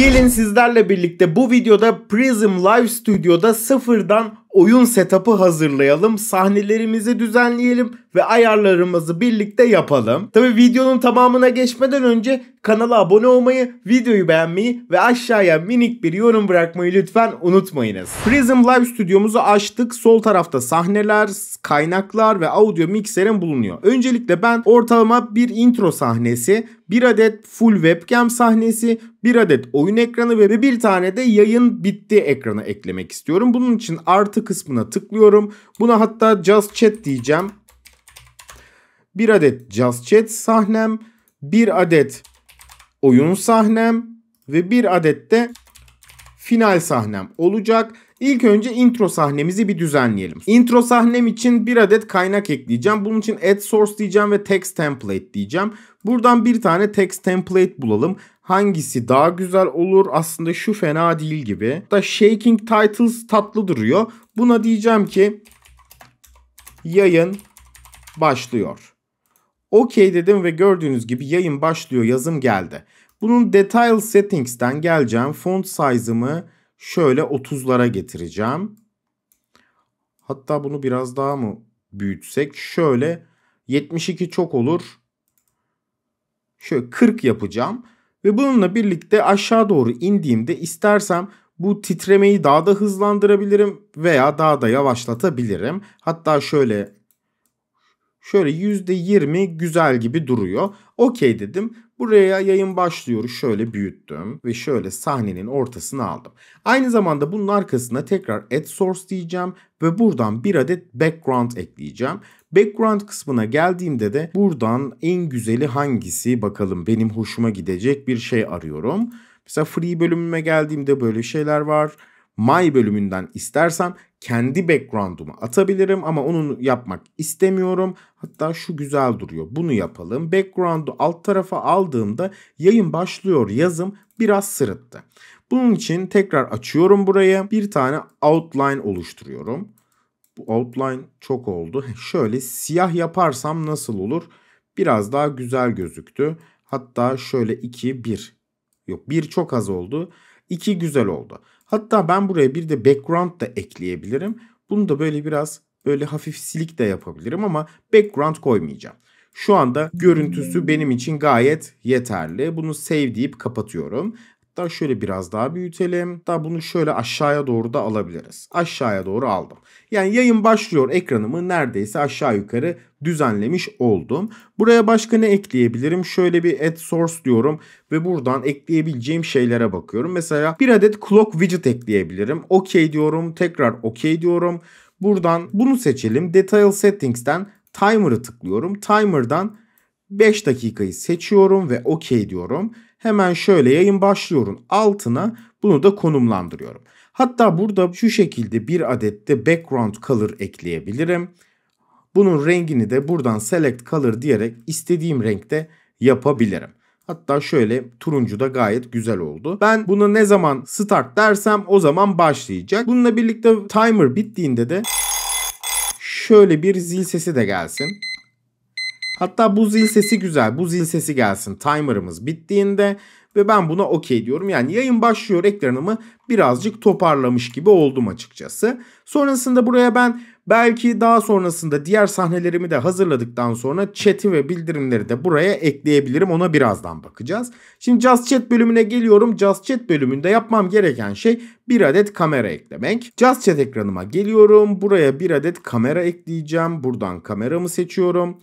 Gelin sizlerle birlikte bu videoda Prism Live Studio'da sıfırdan oyun setup'ı hazırlayalım, sahnelerimizi düzenleyelim ve ayarlarımızı birlikte yapalım. Tabi videonun tamamına geçmeden önce kanala abone olmayı, videoyu beğenmeyi ve aşağıya minik bir yorum bırakmayı lütfen unutmayınız. Prism Live stüdyomuzu açtık. Sol tarafta sahneler, kaynaklar ve audio mikserim bulunuyor. Öncelikle ben ortalama bir intro sahnesi, bir adet full webcam sahnesi, bir adet oyun ekranı ve bir tane de yayın bitti ekranı eklemek istiyorum. Bunun için artı artı kısmına tıklıyorum. Buna hatta Just Chat diyeceğim. Bir adet Just Chat sahnem, bir adet oyun sahnem ve bir adet de final sahnem olacak. İlk önce intro sahnemizi bir düzenleyelim. Intro sahnem için bir adet kaynak ekleyeceğim. Bunun için add source diyeceğim ve text template diyeceğim. Buradan bir tane text template bulalım hangisi daha güzel olur aslında şu fena değil gibi. Da Shaking Titles tatlı duruyor. Buna diyeceğim ki yayın başlıyor. OK dedim ve gördüğünüz gibi yayın başlıyor yazım geldi. Bunun Detail Settings'ten geleceğim. Font size'ımı şöyle 30'lara getireceğim. Hatta bunu biraz daha mı büyütsek? Şöyle 72 çok olur. Şöyle 40 yapacağım. Ve bununla birlikte aşağı doğru indiğimde istersem bu titremeyi daha da hızlandırabilirim veya daha da yavaşlatabilirim. Hatta şöyle şöyle %20 güzel gibi duruyor. Okey dedim. Buraya yayın başlıyor şöyle büyüttüm ve şöyle sahnenin ortasını aldım. Aynı zamanda bunun arkasına tekrar add source diyeceğim ve buradan bir adet background ekleyeceğim. Background kısmına geldiğimde de buradan en güzeli hangisi bakalım benim hoşuma gidecek bir şey arıyorum. Mesela free bölümüme geldiğimde böyle şeyler var. My bölümünden istersem kendi background'umu atabilirim ama onu yapmak istemiyorum. Hatta şu güzel duruyor. Bunu yapalım. Background'u alt tarafa aldığımda yayın başlıyor yazım biraz sırıttı. Bunun için tekrar açıyorum burayı, Bir tane outline oluşturuyorum. Bu outline çok oldu. Şöyle siyah yaparsam nasıl olur? Biraz daha güzel gözüktü. Hatta şöyle 2, 1. Yok 1 çok az oldu. 2 güzel oldu. Hatta ben buraya bir de background da ekleyebilirim. Bunu da böyle biraz böyle hafif silik de yapabilirim ama background koymayacağım. Şu anda görüntüsü benim için gayet yeterli. Bunu save deyip kapatıyorum. Hatta şöyle biraz daha büyütelim. Hatta bunu şöyle aşağıya doğru da alabiliriz. Aşağıya doğru aldım. Yani yayın başlıyor ekranımı neredeyse aşağı yukarı düzenlemiş oldum. Buraya başka ne ekleyebilirim? Şöyle bir add source diyorum ve buradan ekleyebileceğim şeylere bakıyorum. Mesela bir adet clock widget ekleyebilirim. Okey diyorum, tekrar okey diyorum. Buradan bunu seçelim. Detail settings'ten timer'ı tıklıyorum. Timer'dan 5 dakikayı seçiyorum ve OK diyorum. Hemen şöyle yayın başlıyorum. altına bunu da konumlandırıyorum. Hatta burada şu şekilde bir adet de background color ekleyebilirim. Bunun rengini de buradan select color diyerek istediğim renkte yapabilirim. Hatta şöyle turuncu da gayet güzel oldu. Ben bunu ne zaman start dersem o zaman başlayacak. Bununla birlikte timer bittiğinde de şöyle bir zil sesi de gelsin. Hatta bu zil sesi güzel. Bu zil sesi gelsin timer'ımız bittiğinde ve ben buna okey diyorum. Yani yayın başlıyor ekranımı birazcık toparlamış gibi oldum açıkçası. Sonrasında buraya ben belki daha sonrasında diğer sahnelerimi de hazırladıktan sonra chat'i ve bildirimleri de buraya ekleyebilirim. Ona birazdan bakacağız. Şimdi Just Chat bölümüne geliyorum. Just Chat bölümünde yapmam gereken şey bir adet kamera eklemek. Just Chat ekranıma geliyorum. Buraya bir adet kamera ekleyeceğim. Buradan kameramı seçiyorum.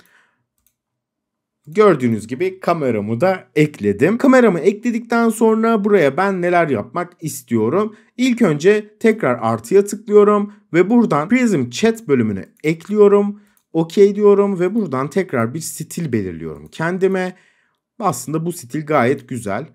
Gördüğünüz gibi kameramı da ekledim. Kameramı ekledikten sonra buraya ben neler yapmak istiyorum? İlk önce tekrar artıya tıklıyorum ve buradan Prism Chat bölümünü ekliyorum. Okey diyorum ve buradan tekrar bir stil belirliyorum kendime. Aslında bu stil gayet güzel.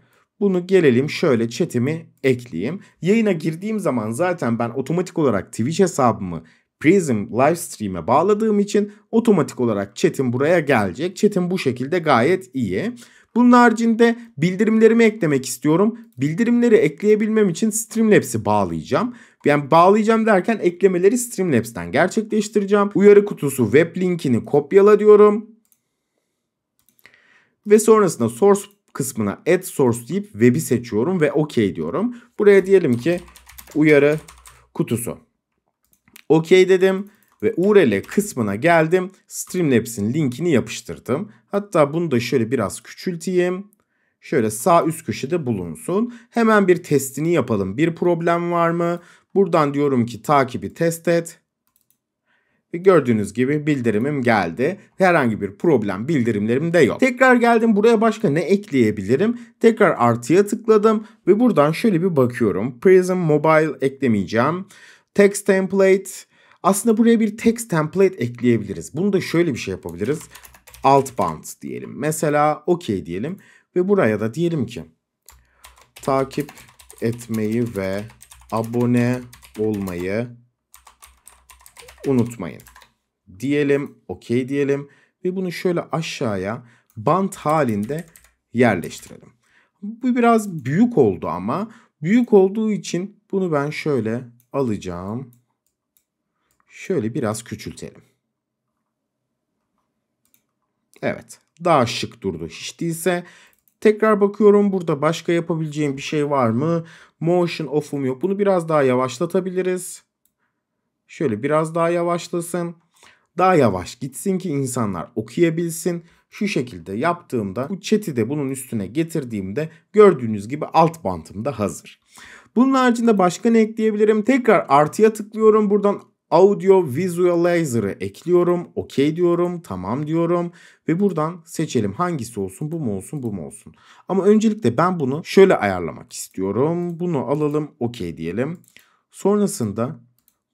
Bunu gelelim şöyle chat'imi ekleyeyim. Yayına girdiğim zaman zaten ben otomatik olarak Twitch hesabımı Prism Livestream'e bağladığım için otomatik olarak chat'im buraya gelecek. Chat'im bu şekilde gayet iyi. Bunun haricinde bildirimlerimi eklemek istiyorum. Bildirimleri ekleyebilmem için Streamlabs'i bağlayacağım. Yani bağlayacağım derken eklemeleri Streamlabs'ten gerçekleştireceğim. Uyarı kutusu web linkini kopyala diyorum. Ve sonrasında source kısmına add source deyip web'i seçiyorum ve OK diyorum. Buraya diyelim ki uyarı kutusu. OK dedim ve URL kısmına geldim. Streamlabs'in linkini yapıştırdım. Hatta bunu da şöyle biraz küçülteyim. Şöyle sağ üst köşede bulunsun. Hemen bir testini yapalım. Bir problem var mı? Buradan diyorum ki takibi test et. Ve gördüğünüz gibi bildirimim geldi. Herhangi bir problem bildirimlerimde yok. Tekrar geldim buraya başka ne ekleyebilirim? Tekrar artıya tıkladım ve buradan şöyle bir bakıyorum. Prism Mobile eklemeyeceğim. Text template. Aslında buraya bir text template ekleyebiliriz. Bunu da şöyle bir şey yapabiliriz. Alt band diyelim. Mesela okey diyelim. Ve buraya da diyelim ki takip etmeyi ve abone olmayı unutmayın. Diyelim, okey diyelim ve bunu şöyle aşağıya bant halinde yerleştirelim. Bu biraz büyük oldu ama büyük olduğu için bunu ben şöyle alacağım. Şöyle biraz küçültelim. Evet. Daha şık durdu. Hiç değilse tekrar bakıyorum. Burada başka yapabileceğim bir şey var mı? Motion off'um yok. Bunu biraz daha yavaşlatabiliriz. Şöyle biraz daha yavaşlasın. Daha yavaş gitsin ki insanlar okuyabilsin. Şu şekilde yaptığımda bu chat'i de bunun üstüne getirdiğimde gördüğünüz gibi alt bantım da hazır. Bunun haricinde başka ne ekleyebilirim? Tekrar artıya tıklıyorum. Buradan Audio Visualizer'ı ekliyorum. OK diyorum. Tamam diyorum. Ve buradan seçelim hangisi olsun bu mu olsun bu mu olsun. Ama öncelikle ben bunu şöyle ayarlamak istiyorum. Bunu alalım OK diyelim. Sonrasında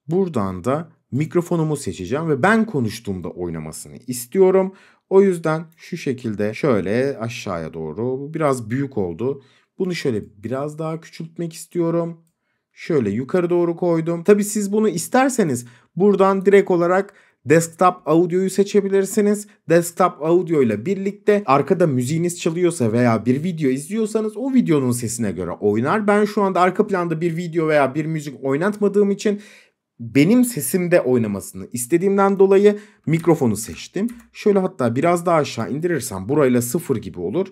buradan da mikrofonumu seçeceğim ve ben konuştuğumda oynamasını istiyorum. O yüzden şu şekilde şöyle aşağıya doğru biraz büyük oldu. Bunu şöyle biraz daha küçültmek istiyorum. Şöyle yukarı doğru koydum. Tabi siz bunu isterseniz buradan direkt olarak desktop audio'yu seçebilirsiniz. Desktop audio ile birlikte arkada müziğiniz çalıyorsa veya bir video izliyorsanız o videonun sesine göre oynar. Ben şu anda arka planda bir video veya bir müzik oynatmadığım için benim sesimde oynamasını istediğimden dolayı mikrofonu seçtim. Şöyle hatta biraz daha aşağı indirirsem burayla sıfır gibi olur.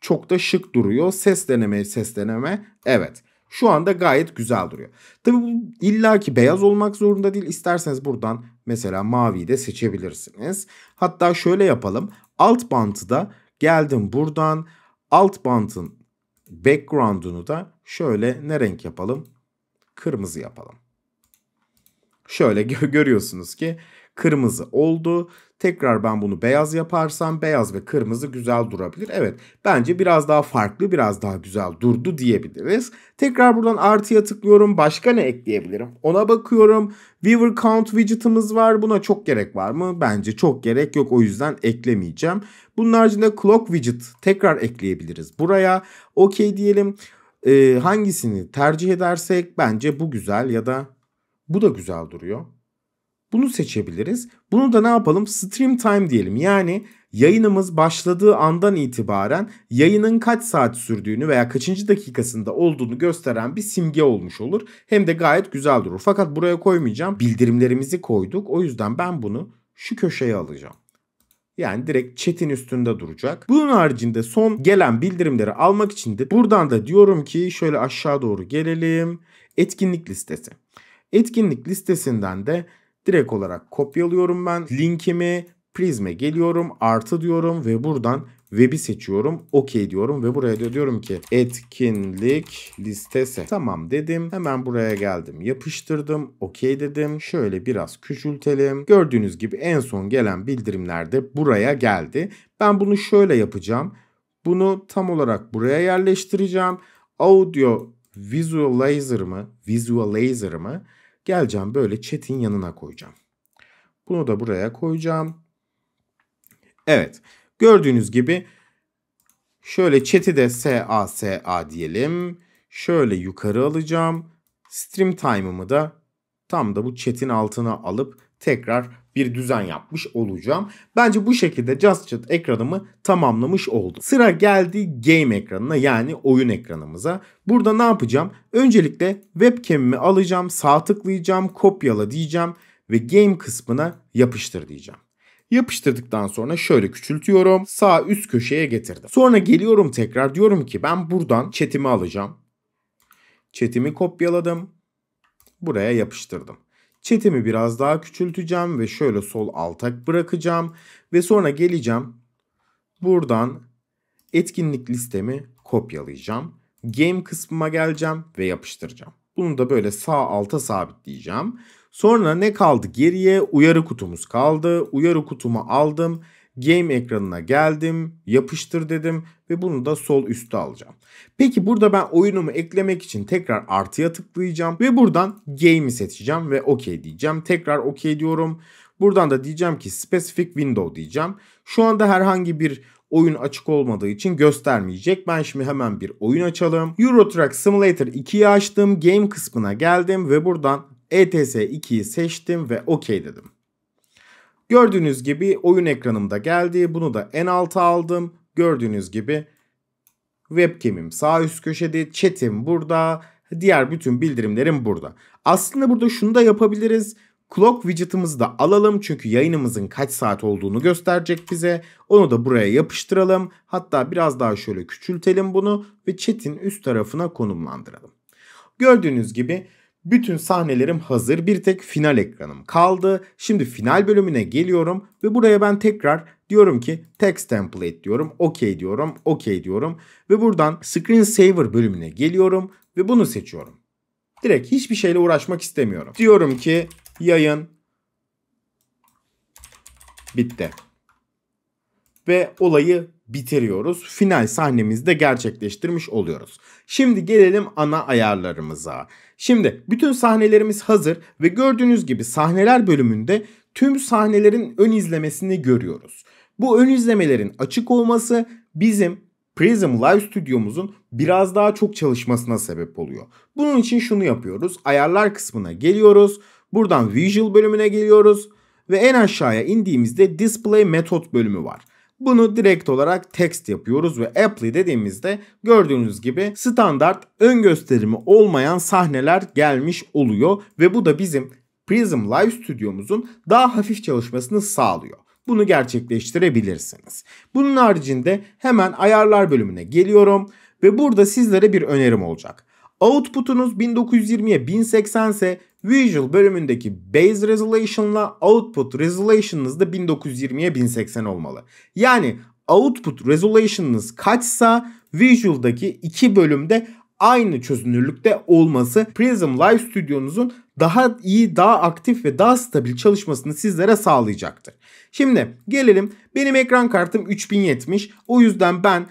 Çok da şık duruyor. Ses deneme, ses deneme. Evet. Şu anda gayet güzel duruyor. Tabii bu illaki beyaz olmak zorunda değil. İsterseniz buradan mesela maviyi de seçebilirsiniz. Hatta şöyle yapalım. Alt bantı da geldim buradan. Alt bantın background'unu da şöyle ne renk yapalım? Kırmızı yapalım. Şöyle görüyorsunuz ki kırmızı oldu. Tekrar ben bunu beyaz yaparsam beyaz ve kırmızı güzel durabilir. Evet bence biraz daha farklı biraz daha güzel durdu diyebiliriz. Tekrar buradan artıya tıklıyorum. Başka ne ekleyebilirim? Ona bakıyorum. Viewer count widget'ımız var. Buna çok gerek var mı? Bence çok gerek yok. O yüzden eklemeyeceğim. Bunun haricinde clock widget tekrar ekleyebiliriz. Buraya okey diyelim. Ee, hangisini tercih edersek bence bu güzel ya da bu da güzel duruyor. Bunu seçebiliriz. Bunu da ne yapalım? Stream time diyelim. Yani yayınımız başladığı andan itibaren yayının kaç saat sürdüğünü veya kaçıncı dakikasında olduğunu gösteren bir simge olmuş olur. Hem de gayet güzel durur. Fakat buraya koymayacağım. Bildirimlerimizi koyduk. O yüzden ben bunu şu köşeye alacağım. Yani direkt chat'in üstünde duracak. Bunun haricinde son gelen bildirimleri almak için de buradan da diyorum ki şöyle aşağı doğru gelelim. Etkinlik listesi. Etkinlik listesinden de Direkt olarak kopyalıyorum ben. Linkimi prizme geliyorum. Artı diyorum ve buradan web'i seçiyorum. okey diyorum ve buraya da diyorum ki etkinlik listesi. Tamam dedim. Hemen buraya geldim. Yapıştırdım. okey dedim. Şöyle biraz küçültelim. Gördüğünüz gibi en son gelen bildirimler de buraya geldi. Ben bunu şöyle yapacağım. Bunu tam olarak buraya yerleştireceğim. Audio Visualizer mı? Visualizer mı? Geleceğim böyle chat'in yanına koyacağım. Bunu da buraya koyacağım. Evet. Gördüğünüz gibi şöyle chat'i de SA SA diyelim. Şöyle yukarı alacağım. Stream time'ımı da tam da bu chat'in altına alıp tekrar bir düzen yapmış olacağım. Bence bu şekilde Just Chat ekranımı tamamlamış oldum. Sıra geldi game ekranına yani oyun ekranımıza. Burada ne yapacağım? Öncelikle webcam'imi alacağım, sağ tıklayacağım, kopyala diyeceğim ve game kısmına yapıştır diyeceğim. Yapıştırdıktan sonra şöyle küçültüyorum. Sağ üst köşeye getirdim. Sonra geliyorum tekrar diyorum ki ben buradan chat'imi alacağım. Chat'imi kopyaladım. Buraya yapıştırdım. Çetimi biraz daha küçülteceğim ve şöyle sol alta bırakacağım. Ve sonra geleceğim. Buradan etkinlik listemi kopyalayacağım. Game kısmıma geleceğim ve yapıştıracağım. Bunu da böyle sağ alta sabitleyeceğim. Sonra ne kaldı geriye? Uyarı kutumuz kaldı. Uyarı kutumu aldım game ekranına geldim, yapıştır dedim ve bunu da sol üstte alacağım. Peki burada ben oyunumu eklemek için tekrar artıya tıklayacağım ve buradan game'i seçeceğim ve okey diyeceğim. Tekrar okey diyorum. Buradan da diyeceğim ki specific window diyeceğim. Şu anda herhangi bir oyun açık olmadığı için göstermeyecek. Ben şimdi hemen bir oyun açalım. Euro Truck Simulator 2'yi açtım. Game kısmına geldim ve buradan ETS 2'yi seçtim ve okey dedim. Gördüğünüz gibi oyun ekranımda geldi. Bunu da en alta aldım. Gördüğünüz gibi webcam'im sağ üst köşede, chat'im burada, diğer bütün bildirimlerim burada. Aslında burada şunu da yapabiliriz. Clock widget'ımızı da alalım çünkü yayınımızın kaç saat olduğunu gösterecek bize. Onu da buraya yapıştıralım. Hatta biraz daha şöyle küçültelim bunu ve chat'in üst tarafına konumlandıralım. Gördüğünüz gibi bütün sahnelerim hazır. Bir tek final ekranım kaldı. Şimdi final bölümüne geliyorum ve buraya ben tekrar diyorum ki text template diyorum. okey diyorum. okey diyorum ve buradan screen saver bölümüne geliyorum ve bunu seçiyorum. Direkt hiçbir şeyle uğraşmak istemiyorum. Diyorum ki yayın bitti. Ve olayı bitiriyoruz. Final sahnemizde gerçekleştirmiş oluyoruz. Şimdi gelelim ana ayarlarımıza. Şimdi bütün sahnelerimiz hazır ve gördüğünüz gibi sahneler bölümünde tüm sahnelerin ön izlemesini görüyoruz. Bu ön izlemelerin açık olması bizim Prism Live Studio'muzun biraz daha çok çalışmasına sebep oluyor. Bunun için şunu yapıyoruz. Ayarlar kısmına geliyoruz. Buradan Visual bölümüne geliyoruz. Ve en aşağıya indiğimizde Display Method bölümü var. Bunu direkt olarak text yapıyoruz ve apply dediğimizde gördüğünüz gibi standart ön gösterimi olmayan sahneler gelmiş oluyor ve bu da bizim Prism Live Studio'muzun daha hafif çalışmasını sağlıyor. Bunu gerçekleştirebilirsiniz. Bunun haricinde hemen ayarlar bölümüne geliyorum ve burada sizlere bir önerim olacak. Output'unuz 1920'ye 1080 ise Visual bölümündeki Base Resolution'la Output Resolution'ınız da 1920'ye 1080 olmalı. Yani Output Resolution'ınız kaçsa Visual'daki iki bölümde aynı çözünürlükte olması Prism Live Studio'nuzun daha iyi, daha aktif ve daha stabil çalışmasını sizlere sağlayacaktır. Şimdi gelelim benim ekran kartım 3070 o yüzden ben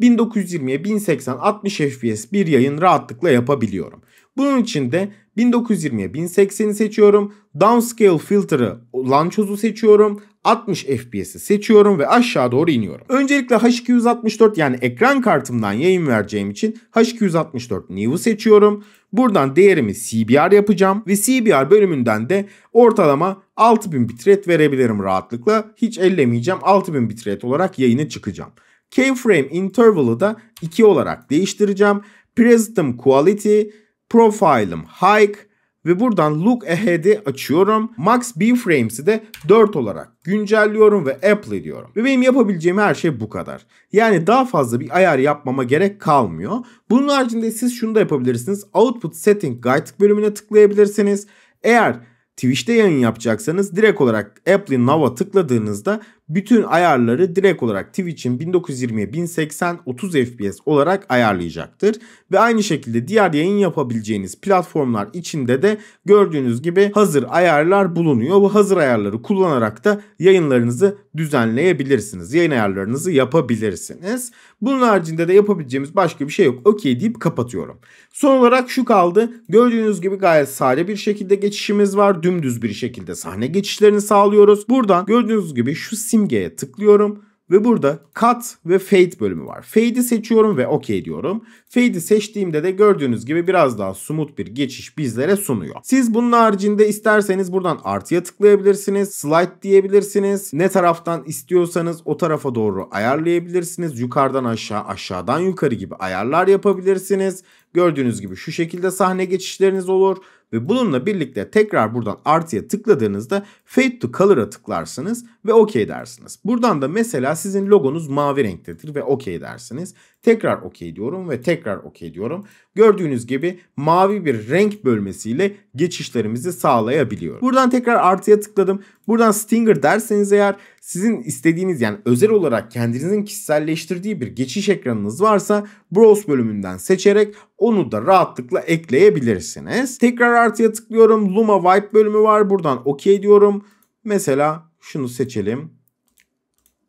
1920'ye 1080 60 fps bir yayın rahatlıkla yapabiliyorum. Bunun için de 1920'ye 1080'i seçiyorum. Downscale filter'ı launch seçiyorum. 60 FPS'i seçiyorum ve aşağı doğru iniyorum. Öncelikle H264 yani ekran kartımdan yayın vereceğim için H264 New'u seçiyorum. Buradan değerimi CBR yapacağım ve CBR bölümünden de ortalama 6000 bitrate verebilirim rahatlıkla. Hiç ellemeyeceğim 6000 bitrate olarak yayını çıkacağım. Keyframe interval'ı da 2 olarak değiştireceğim. Presetem quality, profile'ım hike ve buradan look ahead'i açıyorum. Max B frames'i de 4 olarak güncelliyorum ve Apply diyorum. Ve benim yapabileceğim her şey bu kadar. Yani daha fazla bir ayar yapmama gerek kalmıyor. Bunun haricinde siz şunu da yapabilirsiniz. Output Setting Guide bölümüne tıklayabilirsiniz. Eğer Twitch'te yayın yapacaksanız direkt olarak Apple'in Now'a tıkladığınızda bütün ayarları direkt olarak Twitch'in 1920'ye 1080 30 FPS olarak ayarlayacaktır. Ve aynı şekilde diğer yayın yapabileceğiniz platformlar içinde de gördüğünüz gibi hazır ayarlar bulunuyor. Bu hazır ayarları kullanarak da yayınlarınızı düzenleyebilirsiniz. Yayın ayarlarınızı yapabilirsiniz. Bunun haricinde de yapabileceğimiz başka bir şey yok. Okey deyip kapatıyorum. Son olarak şu kaldı. Gördüğünüz gibi gayet sade bir şekilde geçişimiz var. Dümdüz bir şekilde sahne geçişlerini sağlıyoruz. Buradan gördüğünüz gibi şu sim simgeye tıklıyorum ve burada Cut ve Fade bölümü var. Fade'i seçiyorum ve OK diyorum. Fade'i seçtiğimde de gördüğünüz gibi biraz daha smooth bir geçiş bizlere sunuyor. Siz bunun haricinde isterseniz buradan artıya tıklayabilirsiniz. Slide diyebilirsiniz. Ne taraftan istiyorsanız o tarafa doğru ayarlayabilirsiniz. Yukarıdan aşağı, aşağıdan yukarı gibi ayarlar yapabilirsiniz. Gördüğünüz gibi şu şekilde sahne geçişleriniz olur ve bununla birlikte tekrar buradan artıya tıkladığınızda Fade to Color'a tıklarsınız ve OK dersiniz. Buradan da mesela sizin logonuz mavi renktedir ve OK dersiniz. Tekrar okey diyorum ve tekrar okey diyorum. Gördüğünüz gibi mavi bir renk bölmesiyle geçişlerimizi sağlayabiliyoruz. Buradan tekrar artıya tıkladım. Buradan Stinger derseniz eğer sizin istediğiniz yani özel olarak kendinizin kişiselleştirdiği bir geçiş ekranınız varsa Browse bölümünden seçerek onu da rahatlıkla ekleyebilirsiniz. Tekrar artıya tıklıyorum. Luma Wipe bölümü var. Buradan okey diyorum. Mesela şunu seçelim.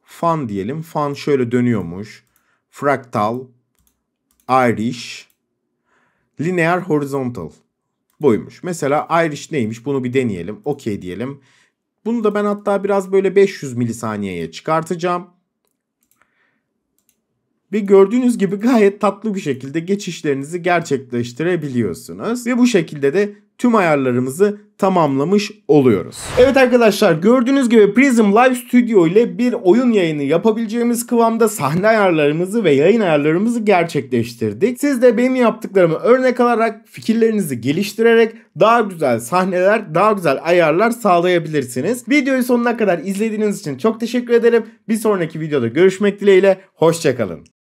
Fan diyelim. Fan şöyle dönüyormuş. Fraktal, Irish, Linear Horizontal. Boymuş. Mesela Irish neymiş bunu bir deneyelim. Okey diyelim. Bunu da ben hatta biraz böyle 500 milisaniyeye çıkartacağım. Ve gördüğünüz gibi gayet tatlı bir şekilde geçişlerinizi gerçekleştirebiliyorsunuz. Ve bu şekilde de tüm ayarlarımızı tamamlamış oluyoruz. Evet arkadaşlar gördüğünüz gibi Prism Live Studio ile bir oyun yayını yapabileceğimiz kıvamda sahne ayarlarımızı ve yayın ayarlarımızı gerçekleştirdik. Siz de benim yaptıklarımı örnek alarak fikirlerinizi geliştirerek daha güzel sahneler, daha güzel ayarlar sağlayabilirsiniz. Videoyu sonuna kadar izlediğiniz için çok teşekkür ederim. Bir sonraki videoda görüşmek dileğiyle. Hoşçakalın.